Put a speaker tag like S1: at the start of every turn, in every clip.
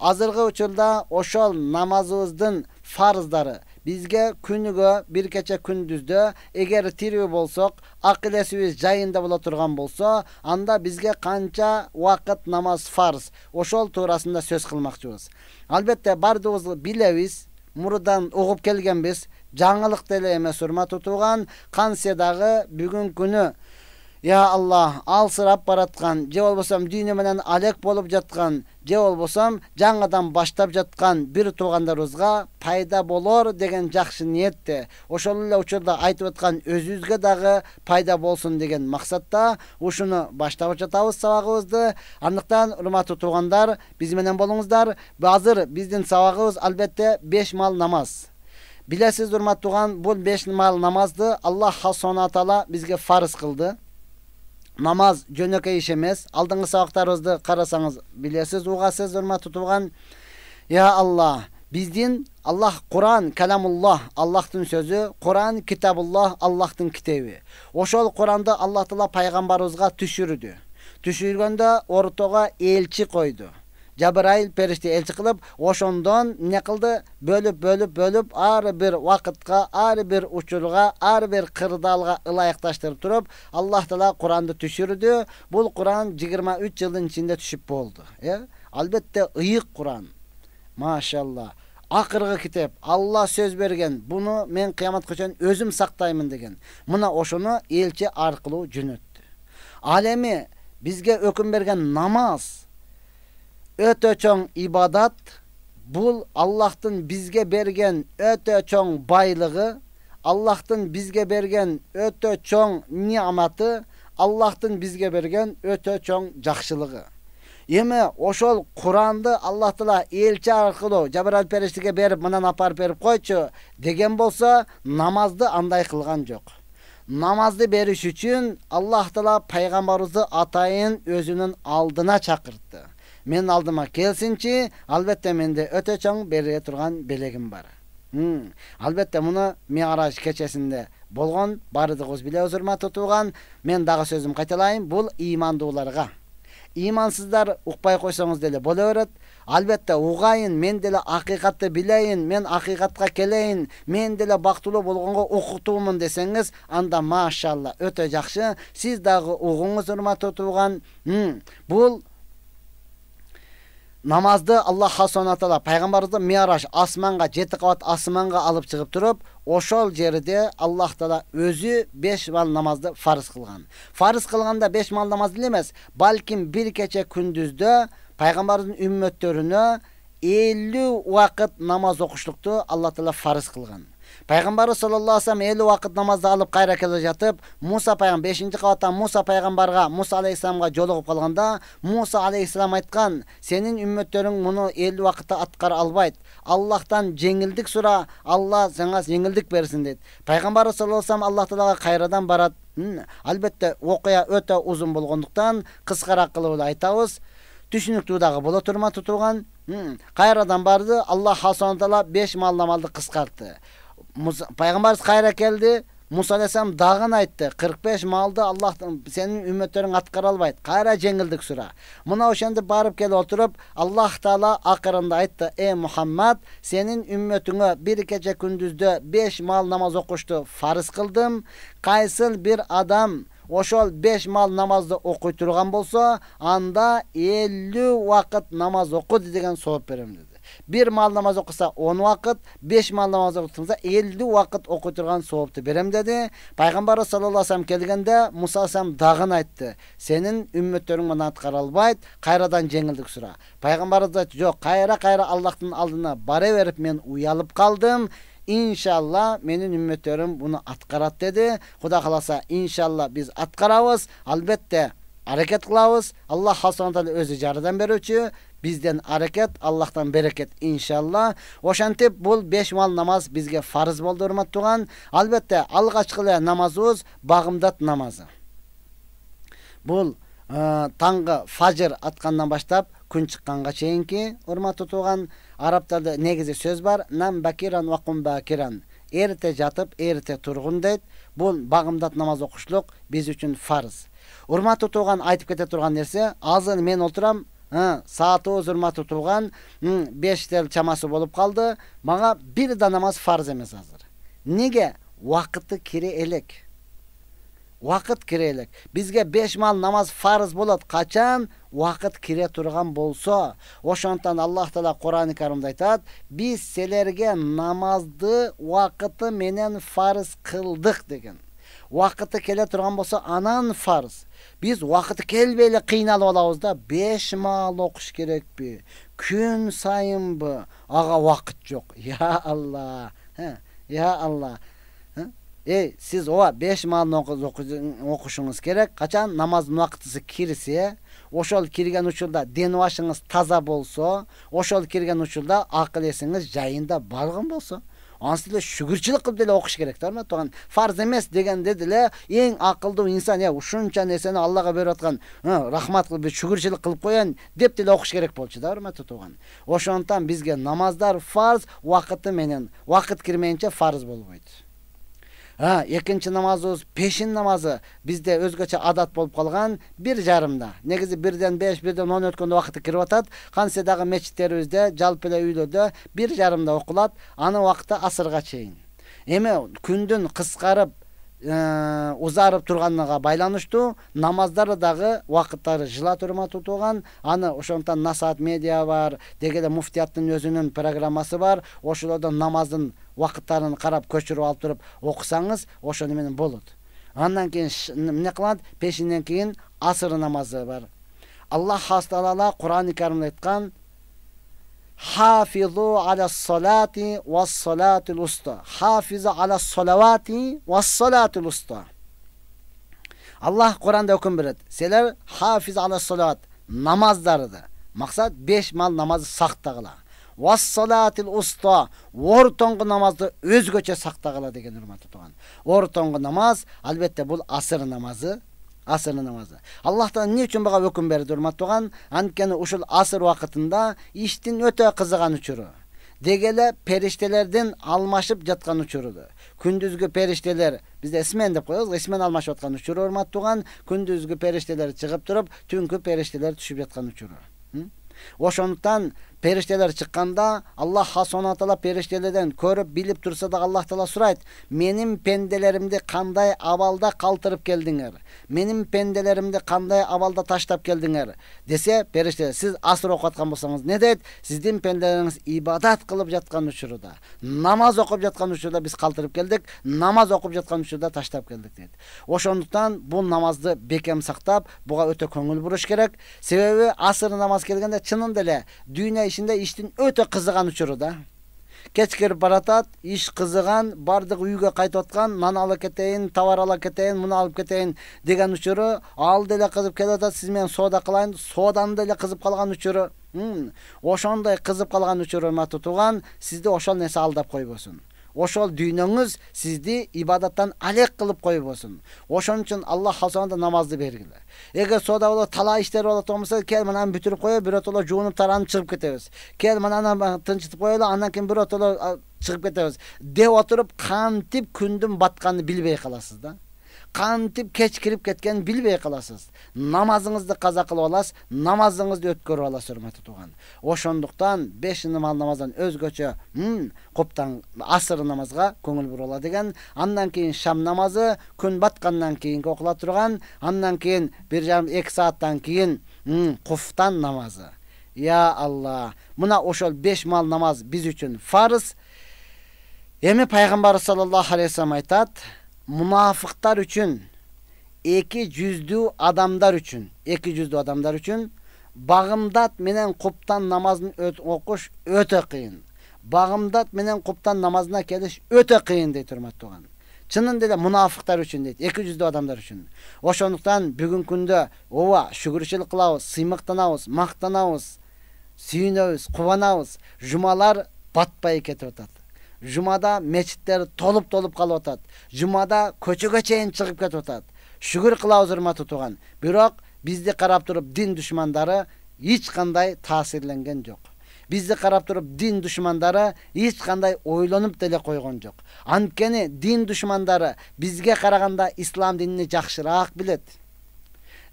S1: азыркы учурда ошол намазыбыздын фарздары бизге күнүгө бир кече күндүздө эгер тирүү болсок акылесибиз жайында боло турган болсо анда бизге канча убакыт намаз фарз ошол туурасында сөз кылмакчыбыз албетте баардыгыбыз билебиз мурдан угуп келгенбиз жаңылык деле эмес урматтуу тууган кансе дагы бүгүнкү күнү Я Аллах, сырап бараткан, же болбосам дүйнө менен алек болуп жаткан, же болбосам жаңадан баштап жаткан бир туугандарыбызга пайда болор деген жакшы ниетте, ошол эле учурда айтып аткан өзүбүзгө дагы пайда болсун деген максатта ушуну баштап жатабыз сабагыбызды. Андыктан, урматтуу туугандар, биз менен болуңуздар. Азыр биздин сабагыбыз албетте 5 мал намаз. Билесиз, урматтуу туған бул 5 мал намазды Аллах Хасана Таала бизге фарз кылды намаз жөнөкөй иш эмес. Алдыңғы сабактарыбызды карасаңыз билесиз, уга сиз урматтуу тууган, я алла биздин Аллах Куран каламуллах, Аллахтын сөзү, Куран китабуллах, Аллахтын китеби. Ошол Куранды алла Таала пайгамбарыбызга түшүрдү. Түшүргөндө ортого элчи койду. Жабырайыл периште элчи кылып, ошондон не кылды? Бөлүп, бөлүп, бөлүп, ар бир вакытка, ары бир учурга, ары бир кырдаалга ылайыкташтырып туруп, Аллах Таала Куранды түшүрдү. Бул Куран 23 жылдын ичинде түшүп болду, э? Албетте ыйык Куран. Машалла. акыркы китеп Алла сөз берген, буну мен кыяматка чейин өзүм сактаймын деген. Мына ошону элчи аркылуу жөнөттү. Алеми бизге өкүм берген намаз, өтө чоң ибадат, бул Аллахтын бизге берген өтө чоң байлыгы, Аллахтын бизге берген өтө чоң ниаматы, Аллахтын бизге берген өтө чоң жакшылыгы. Эми ошол Куранды Аллах Таала элчи аркылуу Жабраил периштеге берип, мынан барып берип койчу деген болса, намазды андай кылган жок. Намазды бериш үчүн Аллах Таала пайгамбарыбызды атайын өзүнүн алдына чакыртты мен алдыма келсинчи албетте менде өтө чоң бере турган белегим бар албетте муну мираж кечесинде болгон баардыгыбыз билебиз урматтуу тууган мен дагы сөзүм кайталайын бул ыймандууларга ыймансыздар укпай койсоңуз деле боло берет албетте угайын мен деле акыйкатты билейин мен акыйкатка келейин мен деле бактылуу болгонго укуктуумун десеңиз анда машалла өтө жакшы сиз дагы угуңуз урматтуу тууган бул намазды аллах субхана тағала пайғамбарымызды асманға жеті қабат асманға алып шығып тұрып ошол жерде аллах Таала өзі 5 мал намазды фарыз қылған фарыз қылғанда 5 мал намаз деле емес балким бір кече күндізді пайғамбарымыздың үмметтеріне 50 уақыт намаз оқушылықты алла Таала фарыз қылған Пайғамбары саллаллаху алейхи саллям елу уақыт намазды алып қайра келе жатып муса пайғам 5-ші қабаттан муса пайғамбарға муса алейхиссаламга жолығып қалғанда муса алейхисалам айтқан сенің үмметтерің мұны 50 уақытта атқара албайды аллахтан жеңілдік сұра алла саңа жеңілдік берсін деді пайғамбарыбыз саллаллаху алейхи аллах тағалаға қайрадан барады албетте оқия өте ұзын болғандықтан қысқарақ қылып айтабыз түшүнүктүү дагы боло турма тутулган кайрадан барды алла хасана таала беш мал кыскартты пайғамбарымыз қайра келді, мұса алейхисалам дағын айтты 45 малды аллахтың сенің үмметтерің атқара алмайды қайра жеңілдік сұра Мына шенді барып келе отырып аллах тағала ақырында айтты "Эй мұхаммад сенің үмметіңе бір кече күндізді 5 мал намаз оқушты, фарыз қылдым қайсыл бір адам ошол 5 мал намазды оқи тұрған болса анда 50 уақыт намаз оқыды деген соғып беремін Бір mal намаз оқыса 10 vakit, 5 mal намаз okusa 50 vakit okuturgan soğuptu berem берем Peygamber sallallahu aleyhi ve sellem kelgende Musa aleyhisselam dağın aytdı. Senin ümmetlerin manaat karalbayt, kayradan cengildik sıra. Peygamber de yok, kayra kayra Allah'tan aldığına bare verip men uyalıp kaldım. İnşallah menin ümmetlerim bunu atkarat dedi. Kuda kalasa inşallah biz atkaravız. Albette hareket kılavız. Allah özü бизден аракет, Аллахтан берекет, иншалла. Ошентип, бул 5 мал намаз бізге фарз болды hurmat tugan. Албетте, algaçkılı namazuz bağımdat namazı. намазы. ә, таңғы фажыр атқаннан баштап күн шыққанға чейинки урматтуу тууган арабтарда негизи сөз бар нам бакиран кум бакиран эрте жатып эрте тургун дейт бул багымдат намаз окушлук биз үчүн фарз урматтуу тууган айтып кете турган нерсе азыр мен отурам сааты өзүр мату тууган бештер чамасы болуп калды мага бир да намаз фарз емес азыр Неге? убакыты кире элек убакыт кире элек бизге беш маал намаз фарз болот качан убакыт кире турган болсо ошондуктан аллах таала курани каримде айтат биз селерге намазды убакыты менен фарз қылдық деген уақыты келе тұрған болса анан фарз біз уақыты келбелі қиналып алабыз да беш маал оқыш керек пе күн сайын ба аға уақыт жоқ я алла я алла ей сіз ооба беш маал оқышыңыз керек Қачан, намаздын уақытысы кирсе ошол келген учурда ден башыңыз таза болсо ошол келген учурда акыл эсиңиз жайында баргын болсо ансыз эле шүгүрчүлүк кылып деле окуш керек да Тоған, фарз эмес дегенде деле эң акылдуу инсан э ушунча нерсени аллага берип аткан рахмат кылып шүгүрчүлүк кылып коеюн деп деле окуш керек болчу да урматтуу тууган бизге намаздар фарз убакыты менен убакыт кирмейинче фарз болбойт а экинчи намаз пешін намазы бізде өзгөчө адат болып қалған бір жарымда Негізі бірден 5, бірден 10 өткенде уақыты кіріп атат кантсе дагы мечиттерибизде жалпы эле үйлөрдө бир жарымда окулат аны уақыты асырға чейін. эми күндің қысқарып, ұзарып э, тұрғанына байланыштуу намаздары дағы уақыттары жыла тұрмату тууган аны ошондуктан насаат медиа бар деги эле муфтияттын өзүнүн программасы бар ошолордон намаздын уақыттарын карап көчүрүп алып туруп оқысаңыз ошону менен болот андан кийин эмне кылат пешинден кийин асыр намазы бар аллах таала құран каримде айтқан. Hafizu ala salati ve salatil usta. Hafizu ala salavati ve salatil usta. Allah Kur'an'da hüküm verir. Seler hafiz ala salat Maksat 5 мал namazı saqtagıla. Vas salatil usta ortongu namazda özgöçe saqtagıla Ortongu namaz bu asır асыр намазы аллахтан эмне үчүн буга өкүм берди уган анткени ушул асыр убакытында иштин өтө кызыган учуру деги эле периштелердин алмашып жаткан учуру күндүзгү периштелер бизде исмен деп коебуз исмен алмашып аткан учуру уган күндүзгү периштелер чыгып туруп түнкү периштелер түшүп жаткан учуру ошондуктан perişteler çıkkanda Allah hasona tala periştelerden körüp bilip dursa da Allah tala surayt. Menim pendelerimdi kanday avalda kaltırıp geldinger. Menim pendelerimdi kanday avalda taştap geldinger. Dese perişteler siz asr okatkan bolsanız ne deyt? Sizdin pendeleriniz ibadat kılıp жаткан uçuruda. Namaz окуп жаткан uçuruda biz калтырып келдик, Namaz окуп жаткан uçuruda таштап келдик дейт. Ошондуктан бул намазды бекем сактап, буга өтө көңүл буруш керек. Sebebi асыр namaz келгенде чынында эле дүйнө ішінде іштің өте қызыған учуруда кеч кирип баратат иш кызыган баардыгы үйгө кайтып аткан нан ала кетейин товар ала кетейин муну алып кетейин деген учуру ал деле кызып келип атат сиз менен соода кылайын сооданын деле кызып калган учуру ошондой кызып калган учуру урматтуу тууган сизди ошол нерсе алдап койбосун ошол дүйнөңүз сизди ибадаттан алек кылып койбосун ошон үчүн Аллах калсаңда намазды бергиле эгер соода боло талаа иштер болот болсо, кел аны бүтүрүп коелу бирөтөлө жуунуп таранып чыгып кетебиз кел аны тынчытып коелу андан кийин бирөтөлө чыгып кетебиз деп отуруп кантип күндүн батканын билбей каласыз да кантип кирип кеткенин билбей каласыз намазыңызды каза кылып аласыз намазыңызды өткөрүп аласыз урматтуу тууган ошондуктан беш намаз намаздан өзгөчө куптан асыр намазга көңүл бурула деген андан кийин шам намазы күн баткандан кийинки окула турган андан кийин бир жарым эки сааттан кийин куфтан намазы я алла мына ошол беш мал намаз биз үчүн фарыз эми пайгамбарыбыз саллаллаху алейхи вассалам айтат munafiqlar үшін, eki жүздүү адамдар үчүн, эки жүздүү адамдар үчүн бағымдат менен Куптан намазын өт окуш өтө кыйын. Багымдат менен Куптан намазына келиш өтө кыйын дейт урматтуу туган. Чынында эле үшін үчүн дейт, 200 адамдар үшін. Ошондуктан бүгүнкү күндө ова шүгүрчүлүк кылабыз, сыймыктанабыз, мактанабыз, сүйүнөбүз, кубанабыз. Жумалар батпай кетип атат. Жумада мечиттер толып-толып қалып атат. Жумада көчөгө чейин чыгып кетип атат. Шүгүр кылабыз урматтуу тууган Бирок бизди карап туруп дин душмандары эч кандай таасирленген жок. Бизди карап туруп дин душмандары эч кандай ойлонуп деле койгон жок. Анткени дин душмандары бизге караганда ислам динини жакшыраак билет.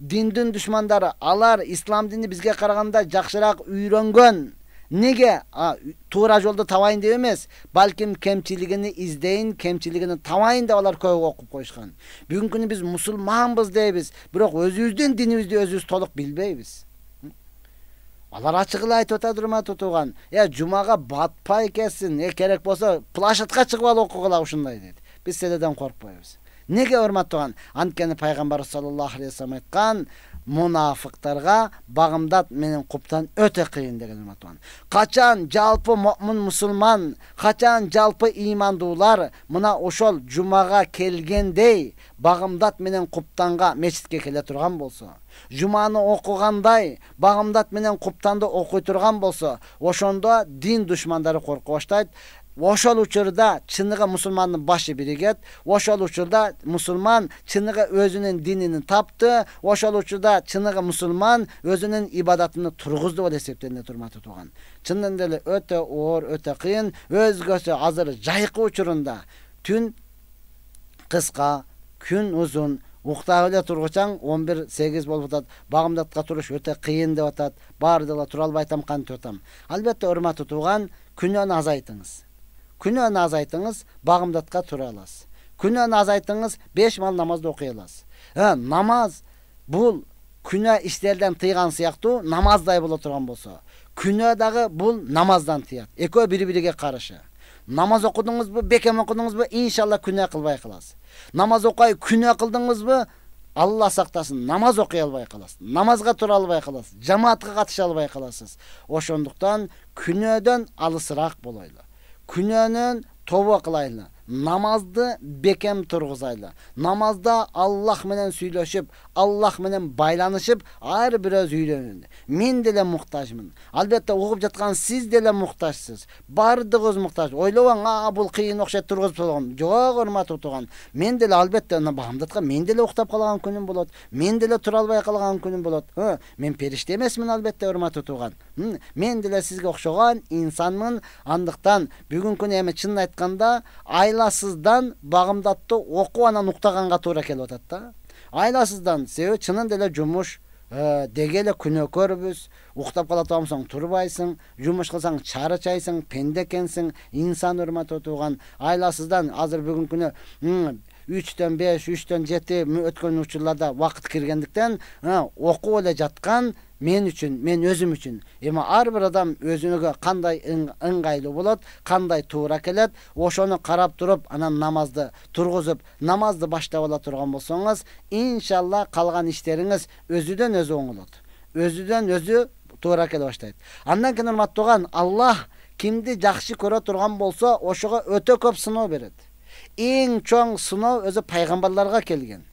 S1: Диндин душмандары алар ислам дини бизге караганда жакшыраак үйрөнгөн. Неге а, тура жолды табайын деп емес балким кемчилигини издейин кемчилигини табайын деп алар көбү окуп коюшкан бүгүнкү күнү биз мусулманбыз дейбиз бирок өзүбүздүн динибизди өзүбүз толук билбейбиз алар ачык эле айтып атат урматтуу тууган э жумага батпай кетсин э керек болсо плашетка чыгып алып окугула ушундай дейт биз силерден коркпойбуз неге урматтуу тууган анткени пайгамбарыбыз саллаллаху алейхи вассалам айткан мунафыктарга бағымдат менен құптан өте қиын деген ұмытман. қачан жалпы момун мусулман, қачан жалпы имандуулар мына ошол жумаға келгендей бағымдат менен құптанға мешітке келе тұрған болса жұманы оқығандай бағымдат менен құптанды окуй тұрған болса ошондо дин душмандары қорқа баштайт, Ошол учурда чыныгы мусулмандын башы биригет. Ошол учурда мусулман чыныгы өзүнүн динин тапты. Ошол учурда чыныгы мусулман өзүнүн ибадатын тургузду деп эсептелет урматтуу туган. Чындан деле өтө оор, өтө кыйын, өзгөсү азыр жайкы учурунда түн кыска, күн узун, Уктап эле тургучаң 11-8 болуп атат. Багымдатка туруш өтө кыйын деп атат. Баардыгы тура албай атам, кантип атам. Албетте, урматтуу тууган, күнөөнү азайтыңыз күнәні азайтыңыз бағымдатқа тура аласыз күнәні азайтыңыз беш мал намазды оқи аласыз ә, намаз бұл күнә іштерден тыйған сияқты намаздай болып тұрған болса күнә дагы бұл намаздан тыят. екеуі бири біріге қарсы намаз оқыдыңыз ба бекем оқыдыңыз ба иншалла күнә қылбай қаласыз намаз оқай күнә қылдыңыз ба алла сақтасын намаз оқи албай қаласыз намазға тура албай қаласыз жамаатқа қатыша албай қаласыз ошондуктан күнәдөн алысырақ болайлы күнәнән тәүба кылайлар. намазды бекем тұрғызайлы. Намазда Аллах менен сүйлөшүп, Аллах менен байланышып, ар өз үйлөнөлү. Мен деле муктажмын. Албетте угуп жаткан сиз деле муктажсыз. Бардыгыз муктаж. Ойлобоң, а бул кыйын окшоп тургузуп турган. Жок, урматтуу тууган Мен деле албетте аны мен деле уктап калган күнүм болот. Мен деле тура албай калган күнүм болот. Мен периште эмесмин албетте, урматтуу тууган Мен деле сизге окшогон инсанмын. Андыктан бүгүнкү эми чынын айтканда айласыздан багымдатты окуп анан уктаганга туура келип атат да айласыздан себеби чынында эле жумуш деги эле күнөөкөрбүз уктап кала турган болсоң турбайсың жумуш кылсаң чары пенде экенсиң инсан урматтуу тууган айласыздан азыр бүгүнкү күнү үчтөн беш үчтөн жети өткөн учурларда убакыт киргендиктен окуп эле жаткан мен үчүн мен өзүм үчүн эми ар бир адам өзүнө кандай ыңгайлуу болот кандай туура келет ошону карап туруп анан намазды тургузуп намазды баштап ала турган болсоңуз иншалла калган иштериңиз өзүдөн өзү оңолот өзүдөн өзү туура келе баштайт андан кийин урматтуу аллах кимди жакшы көрө турган болсо ошого өтө көп сыноо берет ең чоң сынау өзі пайғамбарларға келген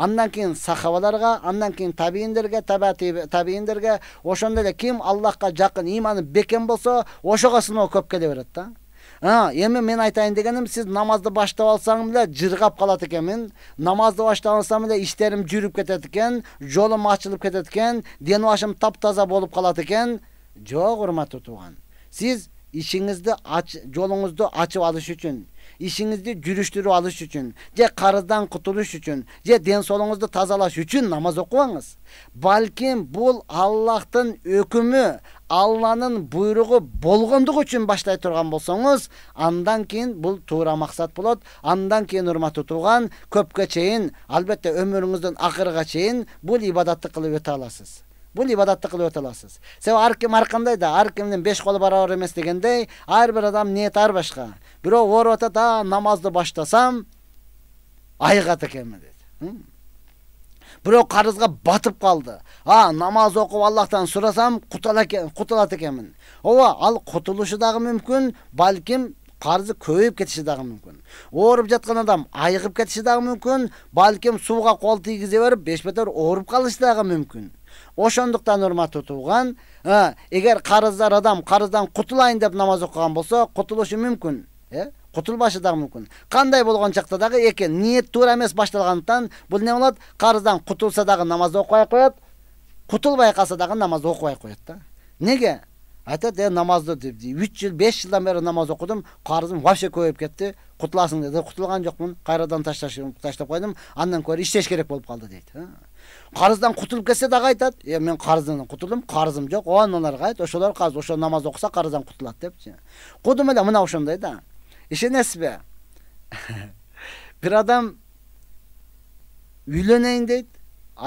S1: андан кейін сахабаларға андан кейін табииндерге табииндерге ошондой эле ким аллахка жакын иманы бекем болсо ошого сыноо көп келе берет да эми мен айтайын дегеним сиз намазды баштап алсаң эле жыргап калат экенмин намазды баштап алсам эле иштерим жүрүп кетет экен жолум ачылып кетет экен ден башым таптаза болуп калат экен жок урматтуу тууган сиз ишиңизди жолуңузду ачып алыш үчүн işіңізді жүрүштүрүп алыш үчүн же карыздан кутулуш үчүн же ден соолугуңузду тазалаш үчүн намаз окубаңыз балким бул аллахтын өкүмү алланын буйругу болгондугу үчүн баштай турган болсоңуз андан кийин бул туура максат болот андан кийин урматтуу тууган көпкө чейин албетте өмүрүңүздүн акырына чейин бул ибадатты кылып өтө аласыз бул ибадатты кылып өтө аласыз себеби ар ким ар кандай да ар кимдин беш колу барабар эмес дегендей ар бир адам ниети ар башка бирок ооруп атат а намазды баштасам айыгат экенмин дейт Бирок карызга батып калды а намаз окуп аллахтан сурасам кутулат экенмин ооба ал кутулушу дагы мүмкүн балким карызы көбөйүп кетиши дагы мүмкүн ооруп жаткан адам айыгып кетиши дагы мүмкүн балким сууга кол тийгизе берип метр ооруп калышы дагы мүмкүн ошондуктан урматтуу тууган эгер карыздар адам карыздан кутулайын деп намаз окуган болсо кутулушу мүмкүн э кутулбашы дагы мүмкүн кандай болгон чакта дагы экен ниет туура эмес башталгандыктан бул эмне болот карыздан кутулса дагы намаз окубай коет кутулбай калса дагы намаз окубай коет да эмнеге айтат э намазды үч жыл беш жылдан бери намаз окудум карызым вообще көбөйүп кетти кутуласың деди кутулган жокмун кайрадан таштап койдум андан көрө иштеш керек болуп калды дейт карыздан кутулуп кетсе дагы айтат э мен карызымдан кутулдум карызым жок о аналарга айт ошолор карыз ошо намаз окуса карыздан кутулат депчи кудум эле мына ошондой да İşe nesbe. bir adam үйленейін дейді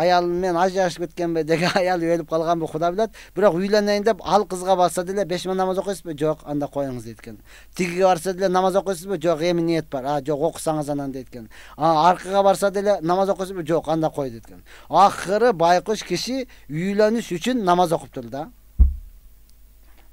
S1: аялымен ажы ажырасып кеткен бе деге аялы өліп қалған ба құда біледі бірақ үйленейін деп ал қызға барса деле беш мың намаз оқисыз ба жоқ анда қойыңыз дейді екен тигіге барса деле намаз оқисыз ба жоқ эми ниет бар а жоқ оқысаңыз анан дейді екен арқыға барса деле намаз оқисыз ба жоқ анда қой дейді екен ақыры байқұш киши үйлөніш үшін намаз оқып тұр да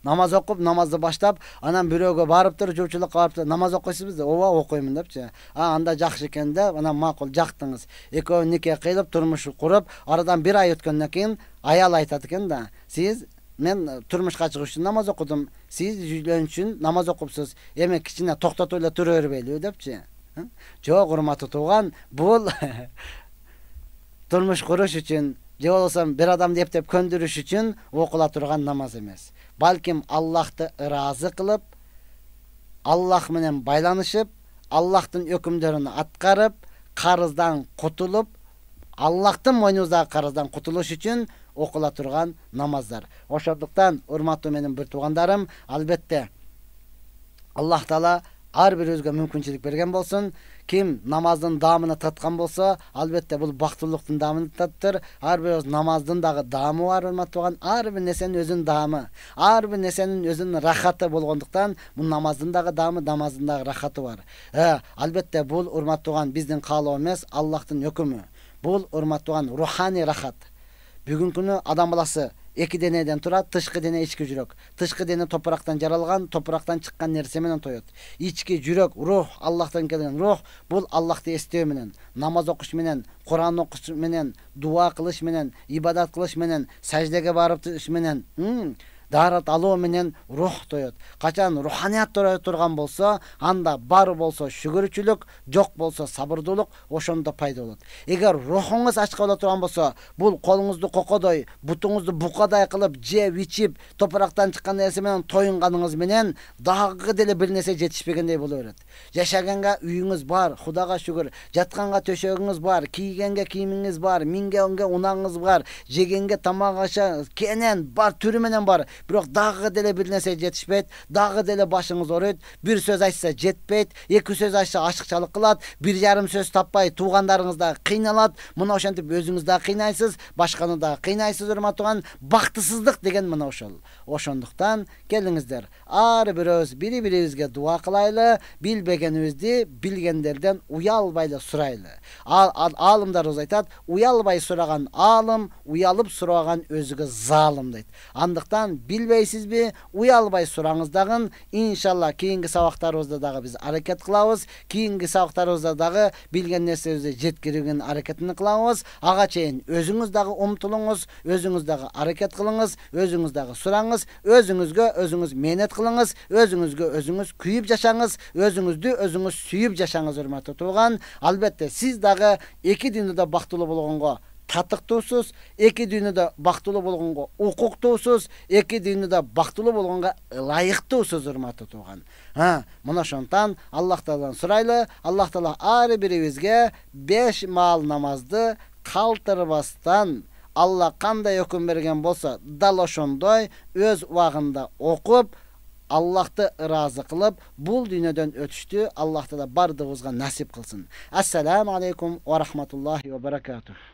S1: намаз окуп намазды баштап анан бирөөгө барыптыр жоочулукка барыптыр намаз окуйсузбу де ооба окуймун депчи а анда жакшы экен деп анан макул жактыңыз экөө нике кылып, турмуш куруп арадан бир ай өткөндөн кийин аял айтат экен да сиз мен турмушка чыгыш үчүн намаз окудум сиз үйлөнүш үчүн намаз окупсуз эми кичине токтотуп эле тура бербейлиби депчи жок урматтуу тууган бул турмуш куруш үчүн же болбосо бир адамды эптеп көндүрүш үчүн окула турган намаз эмес балким аллахты ыраазы кылып аллах менен байланышып аллахтын өкүмдөрүн аткарып карыздан кутулуп аллахтын мойнубуздагы карыздан кутулуш үчүн окула турган намаздар ошондуктан урматтуу менин бир туугандарым албетте аллах таала ар бирибизге мүмкүнчүлүк берген болсун ким намаздын дамына таткан болса, албетте бул бактылуулуктун даамын таттыр ар бир намаздын дагы даамы бар урматтуу уган ар бир нерсенин өзүнүн даамы ар бир нерсенин өзүнүн рахаты болгондуктан бул намаздын дагы даамы намаздын дагы рахаты бар албетте бул урматтуу уган биздин каалоо эмес аллахтын өкүмү бул урматтуу уган руханий рахат Бүгін күні адам баласы екі денеден тұрады тышқы дене ішкі жүрек тышқы дене топырақтан жаралған топырақтан шыққан менен тояды ішкі жүрек рух аллахтан келген рух бұл аллахты естеу менен намаз оқыш менен құран оқыш менен дуа қылыш менен ибадат қылыш менен сәждеге барып менен дарат алуу менен рух тоет качан руханият турган болсо анда бар болсо шүгүрчүлүк жок болсо сабырдуулук ошондо пайда болот эгер рухуңуз ачка боло турган болсо бул колуңузду кокодой бутуңузду букадай кылып жеп ичип топурактан чыккан нерсе менен тоюнганыңыз менен дагы деле бир нерсе жетишпегендей боло берет жашаганга үйүңүз бар кудага шүгүр жатканга төшөгүңүз бар кийгенге кийимиңиз бар мингенге унаңыз бар жегенге тамак аша кенен бар түрү менен бар бирок дагы деле бир нерсе жетишпейт дагы деле башыңыз ооруйт бир сөз айтса жетпейт эки сөз айтса ашыкчалык кылат бир жарым сөз таппай туугандарыңыз дагы кыйналат мына ошентип өзүңүз дагы кыйнайсыз башканы дагы кыйнайсыз урматтуу тууган бактысыздык деген мына ошол ошондуктан келиңиздер ар бирөөбүз бири бирибизге дуа кылайлы билбегенибизди билгендерден уялбайлы сурайлы аалымдарыбыз айтат уялбай сураган аалым уялып сураган өзүгө заалым дейт андыктан билбейсизби уялбай сураңыз дагы иншалла кийинки сабактарыбызда дагы биз аракет кылабыз кийинки сабактарыбызда дагы билген нерсебизди жеткирүүнүн аракетин кылабыз ага чейин өзүңүз дагы умтулуңуз өзүңүз дагы аракет кылыңыз өзүңүз дагы сураңыз өзүңүзгө өзүңүз мээнет кылыңыз өзүңүзгө өзүңүз күйүп жашаңыз өзүңүздү өзүңүз сүйүп жашаңыз урматтуу тууган албетте сиз дагы эки дүйнөдө бактылуу болгонго татыктуусуз эки дүйнөдө бактылуу болгонго укуктуусуз эки дүйнөдө бактылуу болгонго ылайыктуусуз урматтуу тууган мына ошондуктан аллах тааладан сурайлы аллах таала ар бирибизге беш маал намазды калтырбастан алла кандай өкүм берген болсо дал ошондой өз убагында окуп аллахты ыраазы кылып бул дүйнөдөн өтүштү аллах таала баардыгыбызга насип кылсын ассаламу алейкум ва рахматуллахи ва баракатух